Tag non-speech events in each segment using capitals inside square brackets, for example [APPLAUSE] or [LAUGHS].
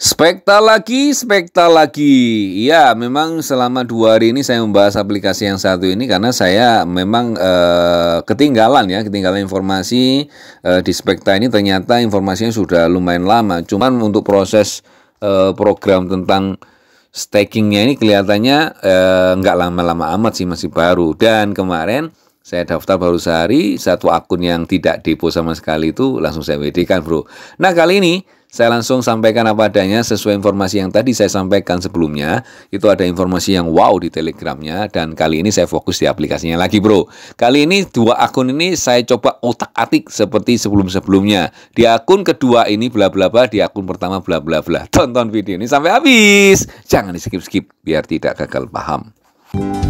Spekta lagi, spekta lagi. Ya, memang selama dua hari ini saya membahas aplikasi yang satu ini karena saya memang eh, ketinggalan ya, ketinggalan informasi eh, di spekta ini ternyata informasinya sudah lumayan lama. Cuman untuk proses eh, program tentang stakingnya ini kelihatannya eh, nggak lama-lama amat sih, masih baru. Dan kemarin saya daftar baru sehari, satu akun yang tidak depo sama sekali itu langsung saya WD kan bro. Nah kali ini saya langsung sampaikan apa adanya sesuai informasi yang tadi saya sampaikan sebelumnya. Itu ada informasi yang wow di Telegramnya dan kali ini saya fokus di aplikasinya lagi, Bro. Kali ini dua akun ini saya coba otak-atik seperti sebelum-sebelumnya. Di akun kedua ini bla bla bla, di akun pertama bla bla bla. [LAUGHS] Tonton video ini sampai habis. Jangan di skip-skip biar tidak gagal paham. Thank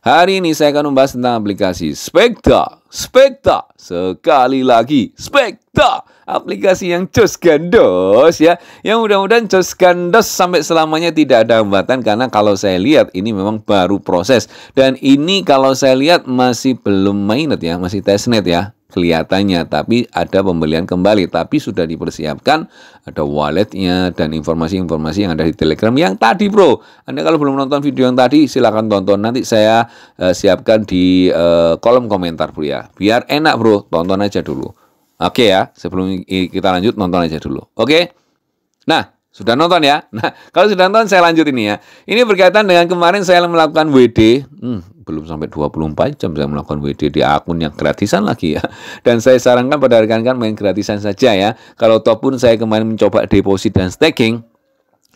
Hari ini saya akan membahas tentang aplikasi Spekta. Spekta. Sekali lagi, Spekta. Aplikasi yang jos gandos ya. Yang mudah-mudahan jos gandos sampai selamanya tidak ada hambatan karena kalau saya lihat ini memang baru proses dan ini kalau saya lihat masih belum mainnet ya, masih testnet ya kelihatannya tapi ada pembelian kembali tapi sudah dipersiapkan ada walletnya dan informasi-informasi yang ada di Telegram yang tadi bro Anda kalau belum nonton video yang tadi silahkan tonton nanti saya uh, siapkan di uh, kolom komentar bro ya biar enak bro tonton aja dulu oke okay, ya sebelum kita lanjut nonton aja dulu oke okay? nah sudah nonton ya? Nah, [LAUGHS] kalau sudah nonton saya lanjut ini ya. Ini berkaitan dengan kemarin saya melakukan WD. Hmm, belum sampai 24 jam saya melakukan WD di akun yang gratisan lagi ya. [LAUGHS] Dan saya sarankan pada rekan-rekan main gratisan saja ya. Kalau toh pun saya kemarin mencoba deposit dan staking,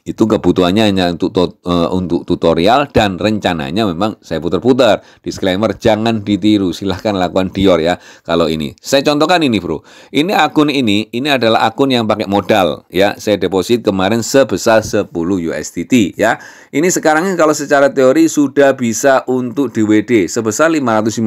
itu kebutuhannya hanya untuk uh, untuk tutorial dan rencananya memang saya putar-putar. Disclaimer jangan ditiru, silahkan lakukan Dior ya kalau ini. Saya contohkan ini bro, ini akun ini, ini adalah akun yang pakai modal ya. Saya deposit kemarin sebesar 10 USDT ya. Ini sekarang kalau secara teori sudah bisa untuk DWD sebesar 550,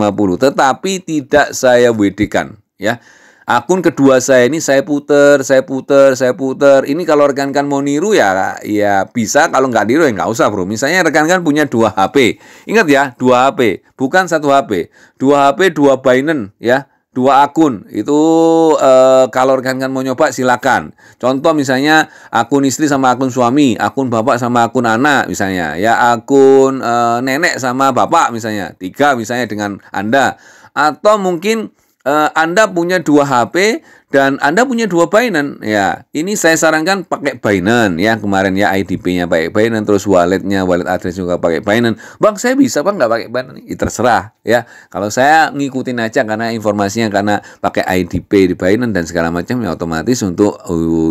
tetapi tidak saya WD-kan ya akun kedua saya ini saya puter, saya puter, saya puter. Ini kalau rekan-rekan mau niru ya, ya bisa. Kalau nggak niru ya nggak usah bro. Misalnya rekan-rekan punya dua HP, ingat ya dua HP, bukan satu HP. Dua HP, dua Binance ya dua akun itu e, kalau rekan-rekan mau nyoba silakan contoh misalnya akun istri sama akun suami akun bapak sama akun anak misalnya ya akun e, nenek sama bapak misalnya tiga misalnya dengan anda atau mungkin uh, Anda punya dua HP dan Anda punya dua Binance ya ini saya sarankan pakai Binance ya kemarin ya IDP-nya pakai Binance terus walletnya wallet address juga pakai Binance Bang saya bisa bang nggak pakai Binance ya, terserah ya kalau saya ngikutin aja karena informasinya karena pakai IDP di Binance dan segala macam ya otomatis untuk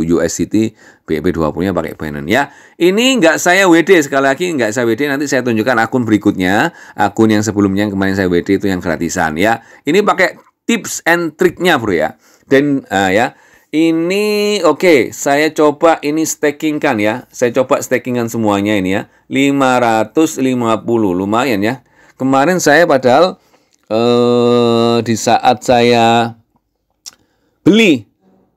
USDT uh, BP 20 nya pakai Binance ya ini nggak saya WD sekali lagi nggak saya WD nanti saya tunjukkan akun berikutnya akun yang sebelumnya yang kemarin saya WD itu yang gratisan ya ini pakai tips and triknya bro ya. Dan uh, ya ini oke okay, saya coba ini staking kan ya. Saya coba stakingan semuanya ini ya. 550 lumayan ya. Kemarin saya padahal eh uh, di saat saya beli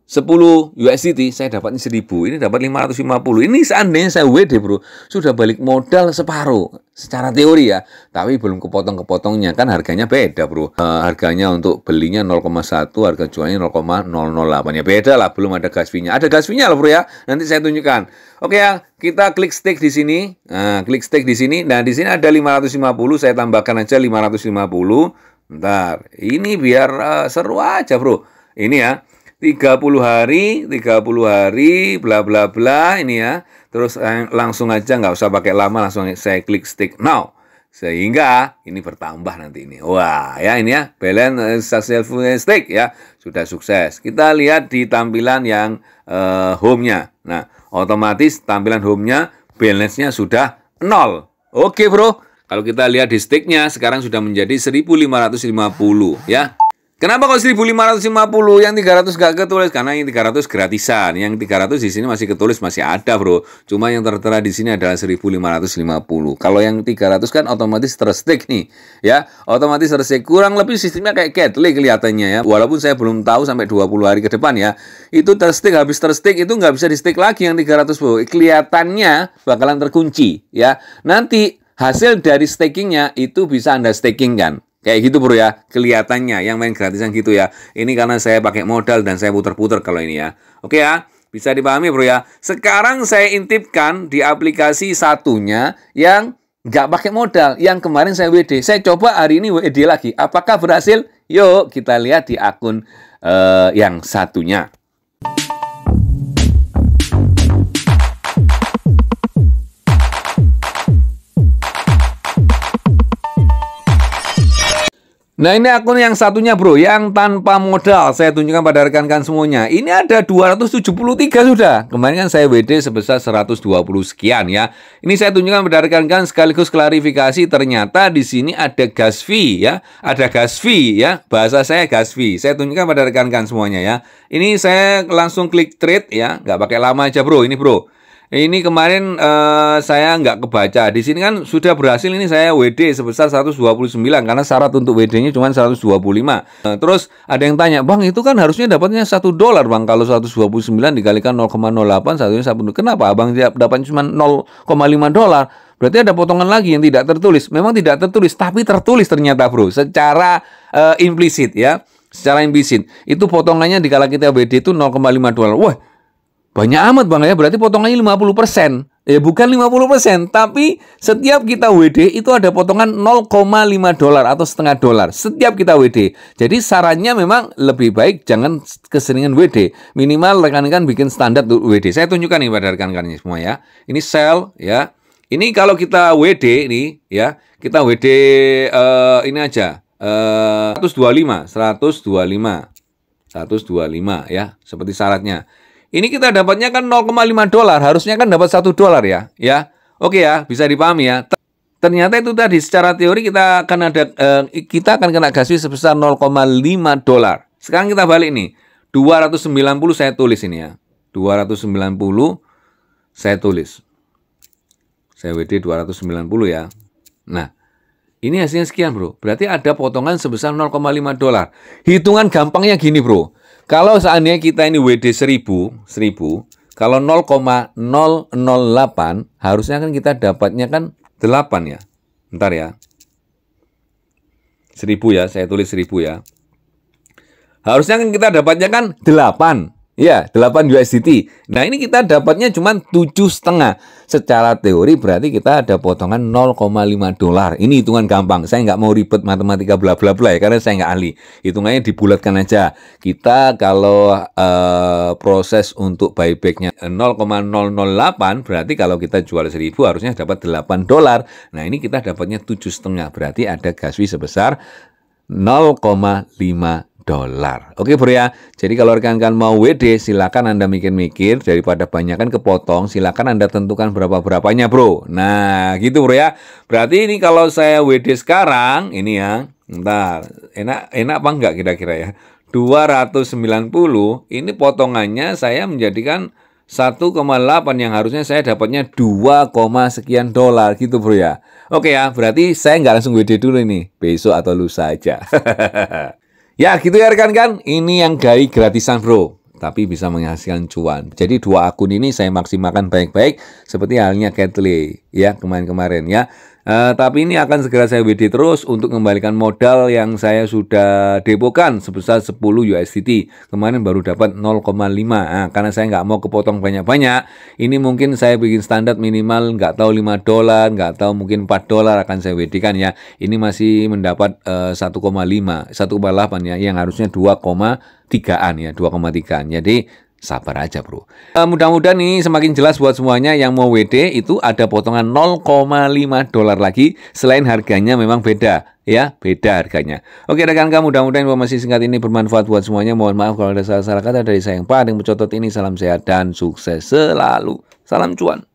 10 USDT saya dapatnya 1000 ini dapat 550 ini seandainya saya WD bro sudah balik modal separuh secara teori ya tapi belum kepotong-kepotongnya kan harganya beda bro e, harganya untuk belinya 0,1 harga jualnya 0,008 ya beda lah belum ada gas fee-nya ada gas fee-nya lah bro ya nanti saya tunjukkan oke ya kita klik stake di sini nah, klik stake di sini nah di sini ada 550 saya tambahkan aja 550 ntar ini biar uh, seru aja bro ini ya 30 hari, 30 hari, bla bla bla ini ya. Terus eh, langsung aja nggak usah pakai lama langsung saya klik stick now. Sehingga ini bertambah nanti ini. Wah, ya ini ya balance eh, successful stick ya. Sudah sukses. Kita lihat di tampilan yang uh, home-nya. Nah, otomatis tampilan home-nya balance-nya sudah nol. Oke, Bro. Kalau kita lihat di stick-nya sekarang sudah menjadi 1550 ya. Kenapa kok 1550 yang 300 gak ketulis? Karena yang 300 gratisan. Yang 300 di sini masih ketulis, masih ada, Bro. Cuma yang tertera di sini adalah 1550. Kalau yang 300 kan otomatis terstick nih, ya. Otomatis terstick. Kurang lebih sistemnya kayak Catholic kelihatannya ya. Walaupun saya belum tahu sampai 20 hari ke depan ya. Itu terstick habis terstick itu nggak bisa di-stick lagi yang 300, Bro. Kelihatannya bakalan terkunci, ya. Nanti hasil dari stakingnya itu bisa Anda staking kan ya gitu bro ya, kelihatannya yang main gratisan gitu ya. Ini karena saya pakai modal dan saya putar-putar kalau ini ya. Oke ya, bisa dipahami bro ya. Sekarang saya intipkan di aplikasi satunya yang nggak pakai modal. Yang kemarin saya WD. Saya coba hari ini WD lagi. Apakah berhasil? Yuk kita lihat di akun uh, yang satunya. Nah ini akun yang satunya bro, yang tanpa modal saya tunjukkan pada rekan-rekan semuanya. Ini ada 273 sudah. Kemarin kan saya WD sebesar 120 sekian ya. Ini saya tunjukkan pada rekan-rekan sekaligus klarifikasi ternyata di sini ada gas fee ya. Ada gas fee ya, bahasa saya gas fee. Saya tunjukkan pada rekan-rekan semuanya ya. Ini saya langsung klik trade ya, nggak pakai lama aja bro ini bro. Ini kemarin uh, saya nggak kebaca. Di sini kan sudah berhasil ini saya WD sebesar 129 karena syarat untuk WD-nya cuma 125. Uh, terus ada yang tanya, "Bang, itu kan harusnya dapatnya 1 dolar, Bang. Kalau 129 dikalikan 0,08 satunya 1. Kenapa Abang dapat cuma 0,5 dolar?" Berarti ada potongan lagi yang tidak tertulis. Memang tidak tertulis, tapi tertulis ternyata, Bro, secara uh, implisit ya. Secara implisit. Itu potongannya dikala kita WD itu 0,5 dolar. Wah, banyak amat Bang ya, berarti potongannya 50%. Ya bukan 50%, tapi setiap kita WD itu ada potongan 0,5 dolar atau setengah dolar setiap kita WD. Jadi sarannya memang lebih baik jangan keseringan WD. Minimal rekan-rekan bikin standar WD. Saya tunjukkan nih pada rekan-rekan semua ya. Ini sell ya. Ini kalau kita WD ini ya, kita WD uh, eh, ini aja uh, 125, 125. 125 ya, seperti syaratnya. Ini kita dapatnya kan 0,5 dolar, harusnya kan dapat 1 dolar ya. Ya. Oke ya, bisa dipahami ya. Ternyata itu tadi secara teori kita akan ada eh, kita akan kena gas fee sebesar 0,5 dolar. Sekarang kita balik nih. 290 saya tulis ini ya. 290 saya tulis. Saya WD 290 ya. Nah, ini hasilnya sekian bro. Berarti ada potongan sebesar 0,5 dolar. Hitungan gampangnya gini bro. Kalau seandainya kita ini WD 1000, 1000, kalau 0,008 harusnya kan kita dapatnya kan 8 ya. Bentar ya. 1000 ya, saya tulis 1000 ya. Harusnya kan kita dapatnya kan 8. Ya, 8 USDT. Nah, ini kita dapatnya cuma tujuh setengah. Secara teori berarti kita ada potongan 0,5 dolar. Ini hitungan gampang. Saya nggak mau ribet matematika bla bla bla ya, karena saya nggak ahli. Hitungannya dibulatkan aja. Kita kalau uh, proses untuk buybacknya 0,008 eh, berarti kalau kita jual 1000 harusnya dapat 8 dolar. Nah, ini kita dapatnya tujuh setengah. Berarti ada gas fee sebesar 0,5 dolar. Oke bro ya, jadi kalau rekan-rekan mau WD silakan Anda mikir-mikir daripada banyak kan kepotong silakan Anda tentukan berapa-berapanya bro. Nah gitu bro ya, berarti ini kalau saya WD sekarang ini ya, entar enak enak apa enggak kira-kira ya. 290 ini potongannya saya menjadikan 1,8 yang harusnya saya dapatnya 2, sekian dolar gitu bro ya. Oke ya, berarti saya nggak langsung WD dulu ini. besok atau lusa aja. [LAUGHS] Ya gitu ya rekan-rekan, ini yang dari gratisan bro tapi bisa menghasilkan cuan. Jadi dua akun ini saya maksimalkan baik-baik seperti halnya Catley ya kemarin-kemarin ya. Uh, tapi ini akan segera saya WD terus untuk mengembalikan modal yang saya sudah depokan sebesar 10 USDT. Kemarin baru dapat 0,5. Nah, karena saya nggak mau kepotong banyak-banyak, ini mungkin saya bikin standar minimal nggak tahu 5 dolar, nggak tahu mungkin 4 dolar akan saya WD kan ya. Ini masih mendapat uh, 1,5, 1,8 ya, yang harusnya 2,3-an ya, 2,3-an. Jadi Sabar aja bro. Uh, Mudah-mudahan ini semakin jelas buat semuanya yang mau WD itu ada potongan 0,5 dolar lagi selain harganya memang beda ya beda harganya. Oke rekan rekan mudah-mudahan informasi singkat ini bermanfaat buat semuanya. Mohon maaf kalau ada salah-salah kata dari saya yang paling mencotot ini. Salam sehat dan sukses selalu. Salam cuan.